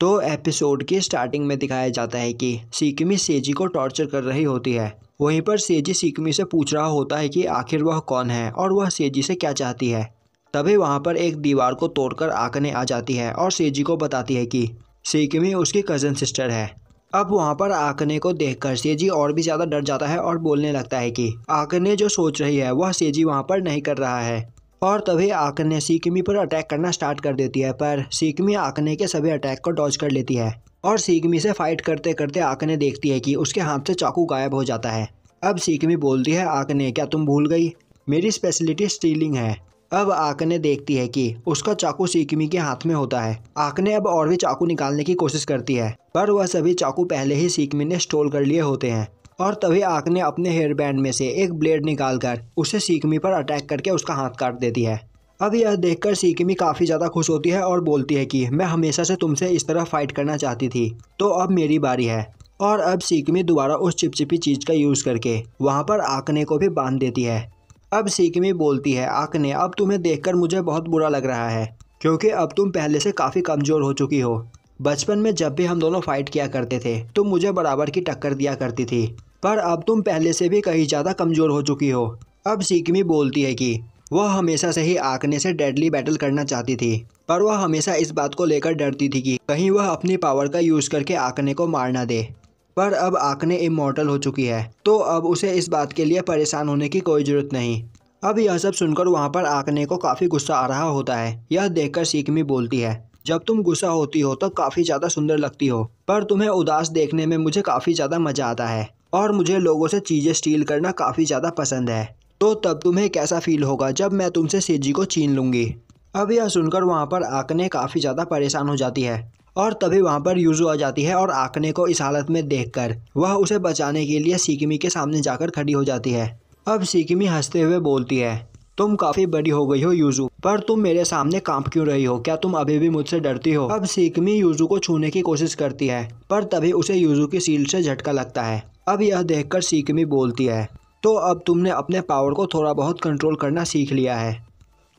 तो एपिसोड की स्टार्टिंग में दिखाया जाता है कि सिकमी सेजी को टॉर्चर कर रही होती है वहीं पर सेजी सिकमी से पूछ रहा होता है कि आखिर वह कौन है और वह सेजी से क्या चाहती है तभी वहाँ पर एक दीवार को तोड़कर आकने आ जाती है और सेजी को बताती है कि सिकमी उसकी कज़न सिस्टर है अब वहाँ पर आकने को देखकर सेजी और भी ज़्यादा डर जाता है और बोलने लगता है कि आकने जो सोच रही है वह सेजी वहाँ पर नहीं कर रहा है और तभी आकने ने सीकमी पर अटैक करना स्टार्ट कर देती है पर सीकमी आकने के सभी अटैक को डॉज कर लेती है और सीकमी से फाइट करते करते आकने देखती है कि उसके हाथ से चाकू गायब हो जाता है अब सीकमी बोलती है आकने क्या तुम भूल गई मेरी स्पेशलिटी स्टीलिंग है अब आकने देखती है कि उसका चाकू सीकमी के हाथ में होता है आकने अब और भी चाकू निकालने की कोशिश करती है पर वह सभी चाकू पहले ही सीकमी ने स्टोल कर लिए होते हैं और तभी आग ने अपने हेयर बैंड में से एक ब्लेड निकालकर उसे सीकमी पर अटैक करके उसका हाथ काट देती है अब यह देखकर सीकमी काफ़ी ज़्यादा खुश होती है और बोलती है कि मैं हमेशा से तुमसे इस तरह फाइट करना चाहती थी तो अब मेरी बारी है और अब सीकमी दोबारा उस चिपचिपी चीज़ का यूज़ करके वहाँ पर आकने को भी बांध देती है अब सीकमी बोलती है आकने अब तुम्हें देखकर मुझे बहुत बुरा लग रहा है क्योंकि अब तुम पहले से काफ़ी कमज़ोर हो चुकी हो बचपन में जब भी हम दोनों फाइट किया करते थे तो मुझे बराबर की टक्कर दिया करती थी पर अब तुम पहले से भी कहीं ज़्यादा कमज़ोर हो चुकी हो अब सीकमी बोलती है कि वह हमेशा से ही आंकने से डेडली बैटल करना चाहती थी पर वह हमेशा इस बात को लेकर डरती थी कि कहीं वह अपनी पावर का यूज़ करके आंकने को मार ना दे पर अब आंकने इमोर्टल हो चुकी है तो अब उसे इस बात के लिए परेशान होने की कोई ज़रूरत नहीं अब यह सब सुनकर वहाँ पर आंकने को काफ़ी गुस्सा आ रहा होता है यह देखकर सीकमी बोलती है जब तुम गुस्सा होती हो तो काफ़ी ज़्यादा सुंदर लगती हो पर तुम्हें उदास देखने में मुझे काफ़ी ज़्यादा मज़ा आता है और मुझे लोगों से चीज़ें स्टील करना काफ़ी ज़्यादा पसंद है तो तब तुम्हें कैसा फील होगा जब मैं तुमसे सेजी को छीन लूँगी अब यह सुनकर वहाँ पर आकने काफ़ी ज़्यादा परेशान हो जाती है और तभी वहाँ पर यूजू आ जाती है और आकने को इस हालत में देखकर वह उसे बचाने के लिए सिकमी के सामने जाकर खड़ी हो जाती है अब सिकमी हंसते हुए बोलती है तुम काफ़ी बड़ी हो गई हो यूजू पर तुम मेरे सामने कांप क्यों रही हो क्या तुम अभी भी मुझसे डरती हो अब सीकमी यूजू को छूने की कोशिश करती है पर तभी उसे यूजू की सील से झटका लगता है अब यह देखकर सीकमी बोलती है तो अब तुमने अपने पावर को थोड़ा बहुत कंट्रोल करना सीख लिया है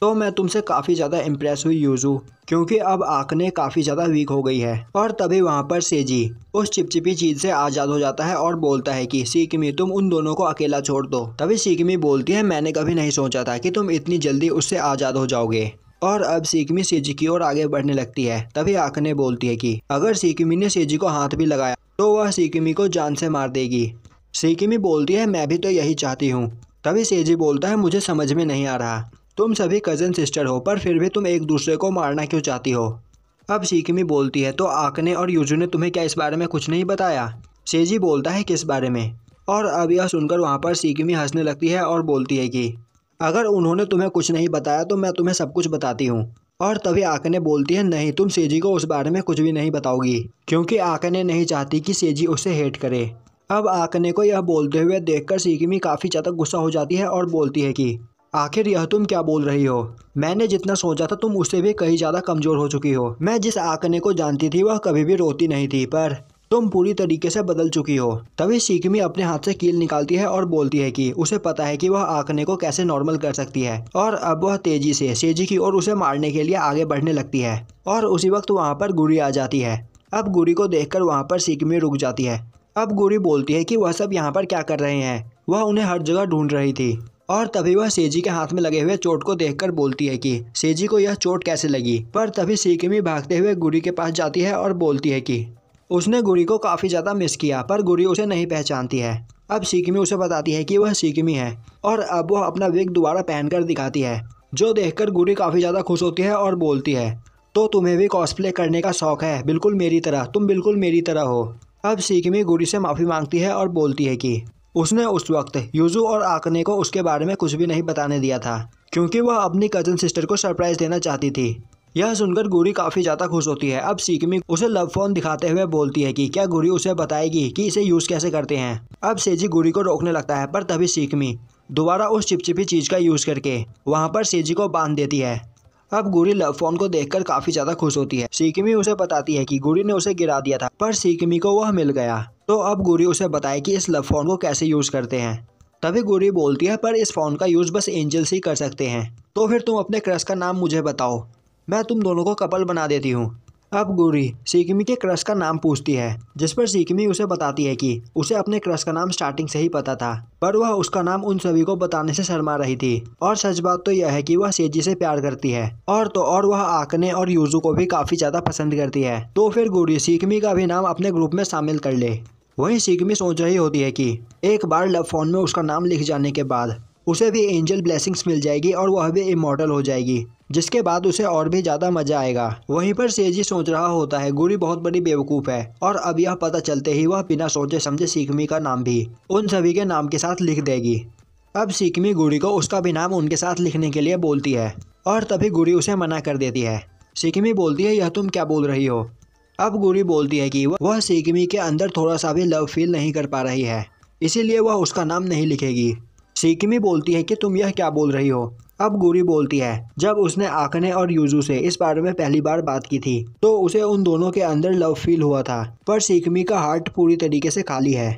तो मैं तुमसे काफ़ी ज़्यादा इम्प्रेस हुई यूजू क्योंकि अब आंकने काफ़ी ज़्यादा वीक हो गई है और तभी वहाँ पर सेजी उस चिपचिपी चीज़ से आज़ाद हो जाता है और बोलता है कि सीकमी तुम उन दोनों को अकेला छोड़ दो तभी सीकमी बोलती है मैंने कभी नहीं सोचा था कि तुम इतनी जल्दी उससे आज़ाद हो जाओगे और अब सीकमी सेजी की ओर आगे बढ़ने लगती है तभी आंकने बोलती है कि अगर सीकमी ने सेजी को हाथ भी लगाया तो वह सिकिमी को जान से मार देगी सिकिमी बोलती है मैं भी तो यही चाहती हूँ तभी सेजी बोलता है मुझे समझ में नहीं आ रहा तुम सभी कज़न सिस्टर हो पर फिर भी तुम एक दूसरे को मारना क्यों चाहती हो अब सिकिमी बोलती है तो आकने और यूजू ने तुम्हें क्या इस बारे में कुछ नहीं बताया सेजी बोलता है किस बारे में और अब यह सुनकर वहाँ पर सिकिमी हंसने लगती है और बोलती है कि अगर उन्होंने तुम्हें कुछ नहीं बताया तो मैं तुम्हें सब कुछ बताती हूँ और तभी आकने बोलती है नहीं तुम सेजी को उस बारे में कुछ भी नहीं बताओगी क्योंकि आकने नहीं चाहती कि सेजी उसे हेट करे अब आकने को यह बोलते हुए देखकर सीकिमी काफ़ी ज़्यादा गुस्सा हो जाती है और बोलती है कि आखिर यह तुम क्या बोल रही हो मैंने जितना सोचा था तुम उससे भी कहीं ज़्यादा कमज़ोर हो चुकी हो मैं जिस आकने को जानती थी वह कभी भी रोती नहीं थी पर तुम पूरी तरीके से बदल चुकी हो तभी सीकमी अपने हाथ से कील निकालती है और बोलती है कि उसे पता है कि वह आंकने को कैसे नॉर्मल कर सकती है और अब वह तेजी से सेजी की ओर उसे मारने के लिए आगे बढ़ने लगती है और उसी वक्त वहाँ पर गुरी आ जाती है अब गुरी को कर वहाँ पर सीकमी रुक जाती है अब गुरी बोलती है कि वह सब यहाँ पर क्या कर रहे हैं वह उन्हें हर जगह ढूंढ रही थी और तभी वह सेजी के हाथ में लगे हुए चोट को देखकर बोलती है कि सेजी को यह चोट कैसे लगी पर तभी सीकमी भागते हुए गुरी के पास जाती है और बोलती है कि उसने गुरी को काफ़ी ज़्यादा मिस किया पर गुरी उसे नहीं पहचानती है अब सिकमी उसे बताती है कि वह सिकमी है और अब वह अपना विग दोबारा पहनकर दिखाती है जो देखकर गुरी काफ़ी ज़्यादा खुश होती है और बोलती है तो तुम्हें भी कॉस्प्ले करने का शौक है बिल्कुल मेरी तरह तुम बिल्कुल मेरी तरह हो अब सिकमी गुरी से माफ़ी मांगती है और बोलती है कि उसने उस वक्त यूजू और आकने को उसके बारे में कुछ भी नहीं बताने दिया था क्योंकि वह अपनी कज़न सिस्टर को सरप्राइज़ देना चाहती थी यह सुनकर गुरी काफ़ी ज़्यादा खुश होती है अब सीकमी उसे लव फोन दिखाते हुए बोलती है कि क्या गुरी उसे बताएगी कि इसे यूज़ कैसे करते हैं अब सेजी गुरी को रोकने लगता है पर तभी सीकमी दोबारा उस चिपचिपी चीज़ का यूज़ करके वहां पर सेजी को बांध देती है अब गुरी लव फोन को देखकर काफ़ी ज़्यादा खुश होती है सीकमी उसे बताती है कि गुरी ने उसे गिरा दिया था पर सीकमी को वह मिल गया तो अब गुरी उसे बताए कि इस लव फोन को कैसे यूज़ करते हैं तभी गुरी बोलती है पर इस फ़ोन का यूज़ बस एंजल्स ही कर सकते हैं तो फिर तुम अपने क्रश का नाम मुझे बताओ मैं तुम दोनों को कपल बना देती हूँ अब गोरी सीकमी के क्रश का नाम पूछती है जिस पर सीकमी उसे बताती है कि उसे अपने क्रश का नाम स्टार्टिंग से ही पता था पर वह उसका नाम उन सभी को बताने से शर्मा रही थी और सच बात तो यह है कि वह सेजी से प्यार करती है और तो और वह आकने और यूजू को भी काफी ज्यादा पसंद करती है तो फिर गोरी सीकमी का भी नाम अपने ग्रुप में शामिल कर ले वहीं सीकमी सोच रही होती है कि एक बार लव फोन में उसका नाम लिख जाने के बाद उसे भी एंजल ब्लेसिंग्स मिल जाएगी और वह भी इमोटल हो जाएगी जिसके बाद उसे और भी ज़्यादा मजा आएगा वहीं पर सेजी सोच रहा होता है गुरी बहुत बड़ी बेवकूफ़ है और अब यह पता चलते ही वह बिना सोचे समझे सीखमी का नाम भी उन सभी के नाम के साथ लिख देगी अब सीखमी गुड़ी को उसका भी नाम उनके साथ लिखने के लिए बोलती है और तभी गुड़ी उसे मना कर देती है सीखमी बोलती है यह तुम क्या बोल रही हो अब गुरी बोलती है कि वह सिकमी के अंदर थोड़ा सा भी लव फील नहीं कर पा रही है इसीलिए वह उसका नाम नहीं लिखेगी सीकमी बोलती है कि तुम यह क्या बोल रही हो अब गोरी बोलती है जब उसने आकने और यूजू से इस बारे में पहली बार बात की थी तो उसे उन दोनों के अंदर लव फील हुआ था पर सीकमी का हार्ट पूरी तरीके से खाली है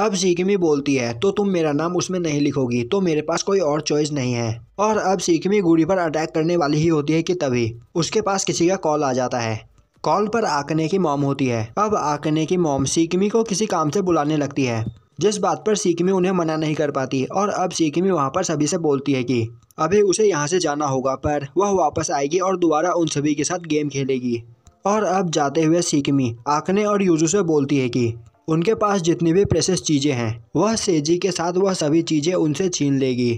अब सीकमी बोलती है तो तुम मेरा नाम उसमें नहीं लिखोगी तो मेरे पास कोई और चॉइस नहीं है और अब सीकमी गुड़ी पर अटैक करने वाली ही होती है कि तभी उसके पास किसी का कॉल आ जाता है कॉल पर आकने की मॉम होती है अब आकने की मॉम सीकमी को किसी काम से बुलाने लगती है जिस बात पर सीकमी उन्हें मना नहीं कर पाती और अब सीकमी वहाँ पर सभी से बोलती है कि अभी उसे यहाँ से जाना होगा पर वह वापस आएगी और दोबारा उन सभी के साथ गेम खेलेगी और अब जाते हुए सीकमी आकने और यूजू से बोलती है कि उनके पास जितनी भी प्रेसेस चीज़ें हैं वह सेजी के साथ वह सभी चीज़ें उनसे छीन लेगी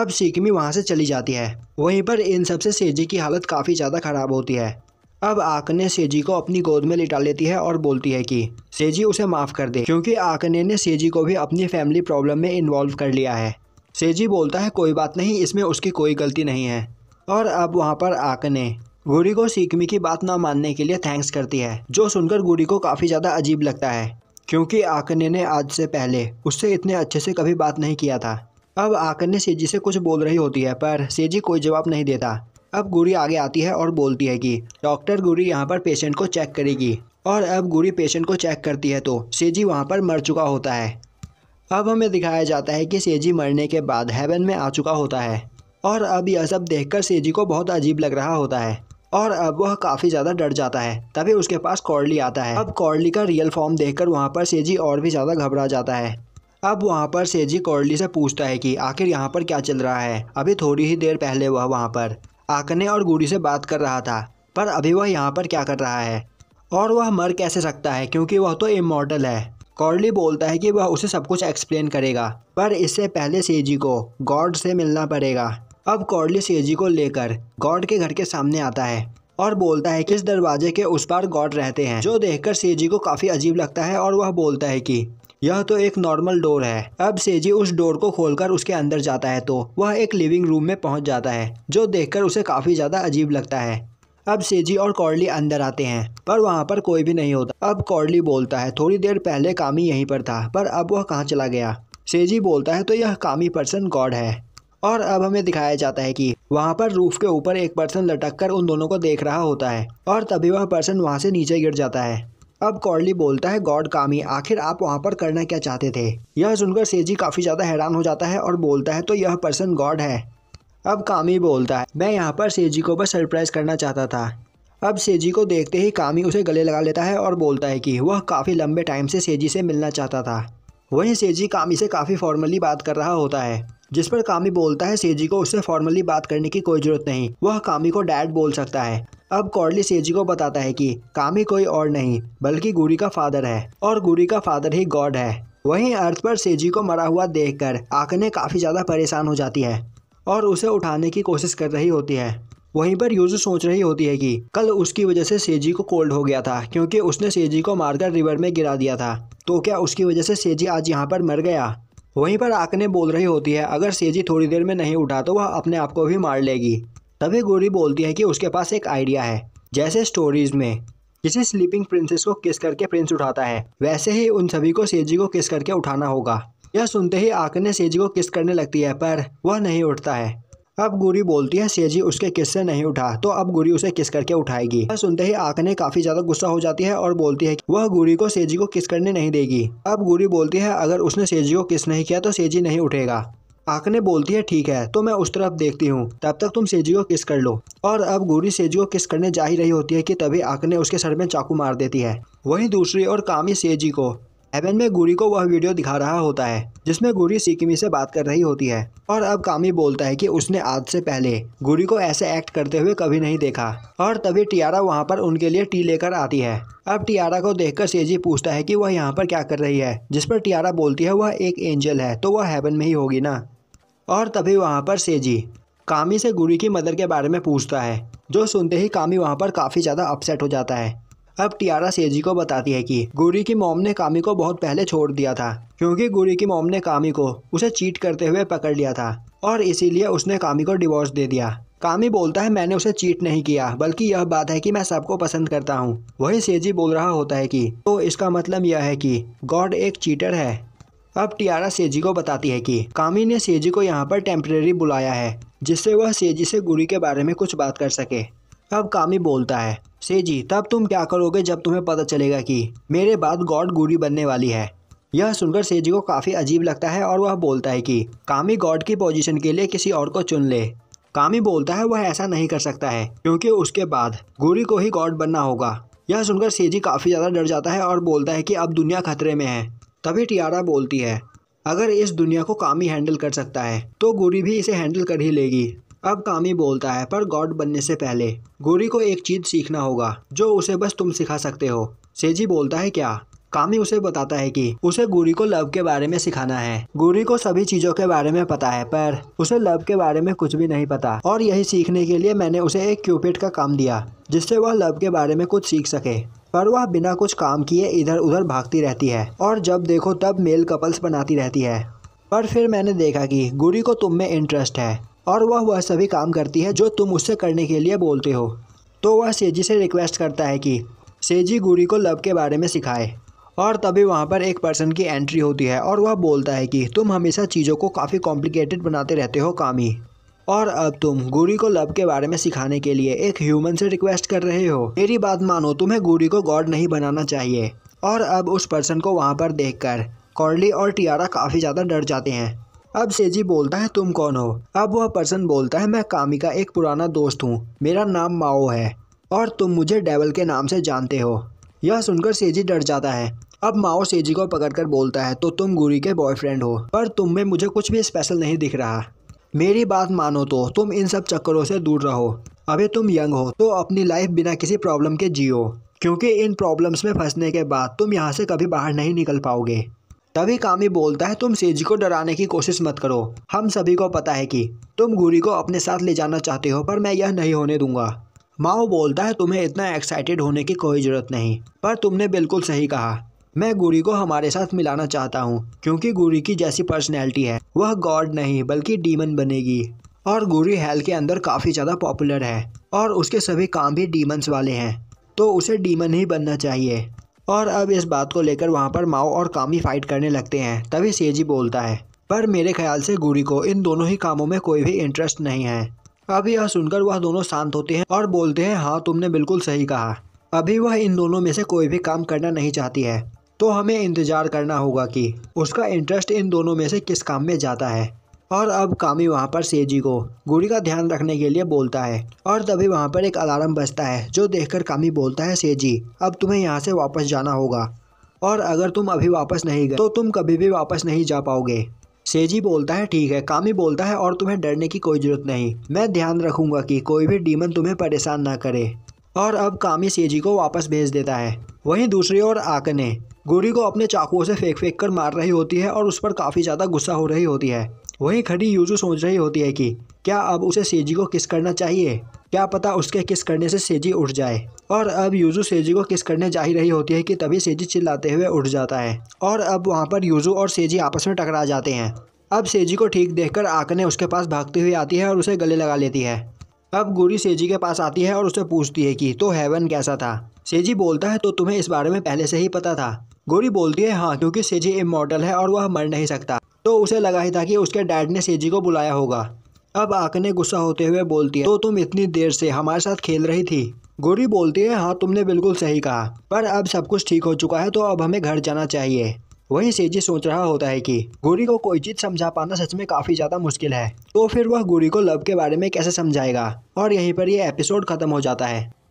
अब सीकमी वहाँ से चली जाती है वहीं पर इन सबसे सेजी की हालत काफ़ी ज़्यादा ख़राब होती है अब आकने सेजी को अपनी गोद में लिटा लेती है और बोलती है कि सेजी उसे माफ़ कर दे क्योंकि आकने ने सेजी को भी अपनी फैमिली प्रॉब्लम में इन्वॉल्व कर लिया है सेजी बोलता है कोई बात नहीं इसमें उसकी कोई गलती नहीं है और अब वहाँ पर आकने गुड़ी को सीकमी की बात ना मानने के लिए थैंक्स करती है जो सुनकर गुड़ी को काफ़ी ज़्यादा अजीब लगता है क्योंकि आकने ने आज से पहले उससे इतने अच्छे से कभी बात नहीं किया था अब आकने सेजी से कुछ बोल रही होती है पर सेजी कोई जवाब नहीं देता अब गुरी आगे आती है और बोलती है कि डॉक्टर गुरी यहाँ पर पेशेंट को चेक करेगी और अब गुरी पेशेंट को चेक करती है तो सेजी वहाँ पर मर चुका होता है अब हमें दिखाया जाता है कि सेजी मरने के बाद हेवन में आ चुका होता है और अब यह सब देखकर सेजी को बहुत अजीब लग रहा होता है और अब वह काफ़ी ज़्यादा डर जाता है तभी उसके पास कॉर्ली आता है अब कॉर्ली का रियल फॉर्म देखकर वहाँ पर सेजी और भी ज़्यादा घबरा जाता है अब वहाँ पर सेजी कॉर्ली से पूछता है कि आखिर यहाँ पर क्या चल रहा है अभी थोड़ी ही देर पहले वह वहाँ पर आकने और गुड़ी से बात कर रहा था पर अभी वह यहाँ पर क्या कर रहा है और वह मर कैसे सकता है क्योंकि वह तो इमोटल है कॉर्डली बोलता है कि वह उसे सब कुछ एक्सप्लेन करेगा पर इससे पहले सेजी को गॉड से मिलना पड़ेगा अब कॉर्डली सेजी को लेकर गॉड के घर के सामने आता है और बोलता है कि इस दरवाजे के उस पार गॉड रहते हैं जो देखकर सेजी को काफ़ी अजीब लगता है और वह बोलता है कि यह तो एक नॉर्मल डोर है अब सेजी उस डोर को खोलकर उसके अंदर जाता है तो वह एक लिविंग रूम में पहुंच जाता है जो देखकर उसे काफ़ी ज़्यादा अजीब लगता है अब सेजी और कॉर्डली अंदर आते हैं पर वहाँ पर कोई भी नहीं होता अब कॉर्डली बोलता है थोड़ी देर पहले कामी यहीं पर था पर अब वह कहाँ चला गया सेजी बोलता है तो यह कामी पर्सन गॉड है और अब हमें दिखाया जाता है कि वहाँ पर रूफ के ऊपर एक पर्सन लटक कर उन दोनों को देख रहा होता है और तभी वह पर्सन वहाँ से नीचे गिर जाता है अब कॉर्ली बोलता है गॉड कामी आखिर आप वहाँ पर करना क्या चाहते थे यह सुनकर सेजी काफ़ी ज़्यादा हैरान हो जाता है और बोलता है तो यह पर्सन गॉड है अब कामी बोलता है मैं यहाँ पर सेजी को बस सरप्राइज़ करना चाहता था अब सेजी को देखते ही कामी उसे गले लगा लेता है और बोलता है कि वह काफ़ी लंबे टाइम से सेजी से मिलना चाहता था वहीं सेजी कामी से काफ़ी फॉर्मली बात कर रहा होता है जिस पर कामी बोलता है सेजी को उससे फॉर्मली बात करने की कोई ज़रूरत नहीं वह कामी को डैड बोल सकता है अब कॉर्डली सेजी को बताता है कि कामी कोई और नहीं बल्कि गुरी का फादर है और गुरी का फादर ही गॉड है वहीं अर्थ पर सेजी को मरा हुआ देखकर आकने काफ़ी ज़्यादा परेशान हो जाती है और उसे उठाने की कोशिश कर रही होती है वहीं पर यूजू सोच रही होती है कि कल उसकी वजह से सेजी को कोल्ड हो गया था क्योंकि उसने सेजी को मारकर रिवर में गिरा दिया था तो क्या उसकी वजह से सेजी आज यहाँ पर मर गया वहीं पर आकने बोल रही होती है अगर सेजी थोड़ी देर में नहीं उठा तो वह अपने आप को भी मार लेगी तभी गोरी बोलती है कि उसके पास एक आइडिया है जैसे स्टोरीज में जिसे स्लीपिंग प्रिंसेस को किस करके प्रिंस उठाता है वैसे ही उन सभी को सेजी को किस करके उठाना होगा यह सुनते ही आकने सेजी को किस करने लगती है पर वह नहीं उठता है अब गुरी बोलती है सेजी उसके किस से नहीं उठा तो अब गुरी उसे किस करके उठाएगी यह सुनते ही आकने काफी ज्यादा गुस्सा हो जाती है और बोलती है कि वह गुरी को सेजी को किस करने नहीं देगी अब गुरी बोलती है अगर उसने सेजी को किस नहीं किया तो सेजी नहीं उठेगा आकने बोलती है ठीक है तो मैं उस तरफ देखती हूँ तब तक तुम सेजी को किस कर लो और अब गोरी सेजी को किस करने जा ही रही होती है कि तभी आकने उसके सर में चाकू मार देती है वहीं दूसरी और कामी सेजी को एवन में गुरी को वह वीडियो दिखा रहा होता है जिसमें गुरी सिकिमी से बात कर रही होती है और अब कामी बोलता है कि उसने आज से पहले गुरी को ऐसे एक्ट करते हुए कभी नहीं देखा और तभी टियारा वहाँ पर उनके लिए टी लेकर आती है अब टियारा को देखकर सेजी पूछता है कि वह यहाँ पर क्या कर रही है जिस पर टियारा बोलती है वह एक एंजल है तो वह हेवन में ही होगी ना और तभी वहाँ पर सेजी कामी से गुरी की मदर के बारे में पूछता है जो सुनते ही कामी वहाँ पर काफ़ी ज़्यादा अपसेट हो जाता है अब टियारा सेजी को बताती है कि गुरी की मोम ने कामी को बहुत पहले छोड़ दिया था क्योंकि गुरी की मोम ने कामी को उसे चीट करते हुए पकड़ लिया था और इसीलिए उसने कामी को डिवोर्स दे दिया कामी बोलता है मैंने उसे चीट नहीं किया बल्कि यह बात है कि मैं सबको पसंद करता हूँ वही सेजी बोल रहा होता है कि तो इसका मतलब यह है कि गॉड एक चीटर है अब टियारा सेजी को बताती है कि कामी ने सेजी को यहाँ पर टेम्परेरी बुलाया है जिससे वह सेजी से गुरी के बारे में कुछ बात कर सके अब कामी बोलता है सेजी तब तुम क्या करोगे जब तुम्हें पता चलेगा कि मेरे बाद गॉड गुरी बनने वाली है यह सुनकर सेजी को काफ़ी अजीब लगता है और वह बोलता है कि कामी गॉड की पोजीशन के लिए किसी और को चुन ले कामी बोलता है वह ऐसा नहीं कर सकता है क्योंकि उसके बाद गुरी को ही गॉड बनना होगा यह सुनकर सेजी काफ़ी ज़्यादा डर जाता है और बोलता है कि अब दुनिया खतरे में है तभी टियारा बोलती है अगर इस दुनिया को कामी हैंडल कर सकता है तो गोरी भी इसे हैंडल कर ही लेगी अब कामी बोलता है पर गॉड बनने से पहले गोरी को एक चीज सीखना होगा जो उसे बस तुम सिखा सकते हो सेजी बोलता है क्या कामी उसे बताता है कि उसे गोरी को लव के बारे में सिखाना है गोरी को सभी चीजों के बारे में पता है पर उसे लव के बारे में कुछ भी नहीं पता और यही सीखने के लिए मैंने उसे एक क्यूपिट का काम दिया जिससे वह लव के बारे में कुछ सीख सके पर वह बिना कुछ काम किए इधर उधर भागती रहती है और जब देखो तब मेल कपल्स बनाती रहती है पर फिर मैंने देखा कि गुरी को तुम में इंटरेस्ट है और वह वह सभी काम करती है जो तुम उससे करने के लिए बोलते हो तो वह सेजी से रिक्वेस्ट करता है कि सेजी गुरी को लव के बारे में सिखाए और तभी वहाँ पर एक पर्सन की एंट्री होती है और वह बोलता है कि तुम हमेशा चीज़ों को काफ़ी कॉम्प्लिकेटेड बनाते रहते हो काम ही और अब तुम गुरी को लव के बारे में सिखाने के लिए एक ह्यूमन से रिक्वेस्ट कर रहे हो मेरी बात मानो तुम्हें गुरी को गॉड नहीं बनाना चाहिए और अब उस पर्सन को वहाँ पर कर कॉर्ली और टियारा काफ़ी ज़्यादा डर जाते हैं अब सेजी बोलता है तुम कौन हो अब वह पर्सन बोलता है मैं कामी का एक पुराना दोस्त हूँ मेरा नाम माओ है और तुम मुझे डेवल के नाम से जानते हो यह सुनकर सेजी डर जाता है अब माओ सेजी को पकड़कर बोलता है तो तुम गुरी के बॉयफ्रेंड हो पर तुम में मुझे कुछ भी स्पेशल नहीं दिख रहा मेरी बात मानो तो तुम इन सब चक्करों से दूर रहो अभी तुम यंग हो तो अपनी लाइफ बिना किसी प्रॉब्लम के जियो क्योंकि इन प्रॉब्लम्स में फंसने के बाद तुम यहाँ से कभी बाहर नहीं निकल पाओगे तभी कामी बोलता है तुम सेजी को डराने की कोशिश मत करो हम सभी को पता है कि तुम गुरी को अपने साथ ले जाना चाहते हो पर मैं यह नहीं होने दूंगा माओ बोलता है तुम्हें इतना एक्साइटेड होने की कोई ज़रूरत नहीं पर तुमने बिल्कुल सही कहा मैं गुरी को हमारे साथ मिलाना चाहता हूँ क्योंकि गुरी की जैसी पर्सनैलिटी है वह गॉड नहीं बल्कि डीमन बनेगी और गुरी हेल के अंदर काफ़ी ज़्यादा पॉपुलर है और उसके सभी काम भी डीमंस वाले हैं तो उसे डीमन ही बनना चाहिए और अब इस बात को लेकर वहाँ पर माओ और कामी फाइट करने लगते हैं तभी सेजी बोलता है पर मेरे ख्याल से गुरी को इन दोनों ही कामों में कोई भी इंटरेस्ट नहीं है अब यह सुनकर वह दोनों शांत होते हैं और बोलते हैं हाँ तुमने बिल्कुल सही कहा अभी वह इन दोनों में से कोई भी काम करना नहीं चाहती है तो हमें इंतज़ार करना होगा कि उसका इंटरेस्ट इन दोनों में से किस काम में जाता है और अब कामी वहाँ पर सेजी को गुड़ी का ध्यान रखने के लिए बोलता है और तभी वहाँ पर एक अलार्म बजता है जो देखकर कामी बोलता है सेजी अब तुम्हें यहाँ से वापस जाना होगा और अगर तुम अभी वापस नहीं गए तो तुम कभी भी वापस नहीं जा पाओगे सेजी बोलता है ठीक है कामी बोलता है और तुम्हें डरने की कोई ज़रूरत नहीं मैं ध्यान रखूंगा कि कोई भी डीमन तुम्हें परेशान ना करे और अब कामी सेजी को वापस भेज देता है वहीं दूसरी ओर आकने गोरी को अपने चाकुओं से फेंक फेंक कर मार रही होती है और उस पर काफ़ी ज़्यादा गुस्सा हो रही होती है वहीं खड़ी यूजू सोच रही होती है कि क्या अब उसे सेजी को किस करना चाहिए क्या पता उसके किस करने से सेजी उठ जाए और अब यूजू सेजी को किस करने जा ही रही होती है कि तभी सेजी चिल्लाते हुए उठ जाता है और अब वहाँ पर यूजू और सेजी आपस में टकरा जाते हैं अब सेजी को ठीक देखकर आकने उसके पास भागती हुई आती है और उसे गले लगा लेती है अब गोरी सेजी के पास आती है और उसे पूछती है कि तो हेवन कैसा था सेजी बोलता है तो तुम्हें इस बारे में पहले से ही पता था गोरी बोलती है हाँ क्योंकि सेजी मॉडल है और वह मर नहीं सकता तो उसे लगा ही था कि उसके डैड ने सेजी को बुलाया होगा अब आकने गुस्सा होते हुए बोलती है तो तुम इतनी देर से हमारे साथ खेल रही थी गोरी बोलती है हाँ तुमने बिल्कुल सही कहा पर अब सब कुछ ठीक हो चुका है तो अब हमें घर जाना चाहिए वही सेजी सोच रहा होता है कि गोरी को कोई चीज़ समझा पाना सच में काफ़ी ज़्यादा मुश्किल है तो फिर वह गोरी को लव के बारे में कैसे समझाएगा और यहीं पर यह एपिसोड ख़त्म हो जाता है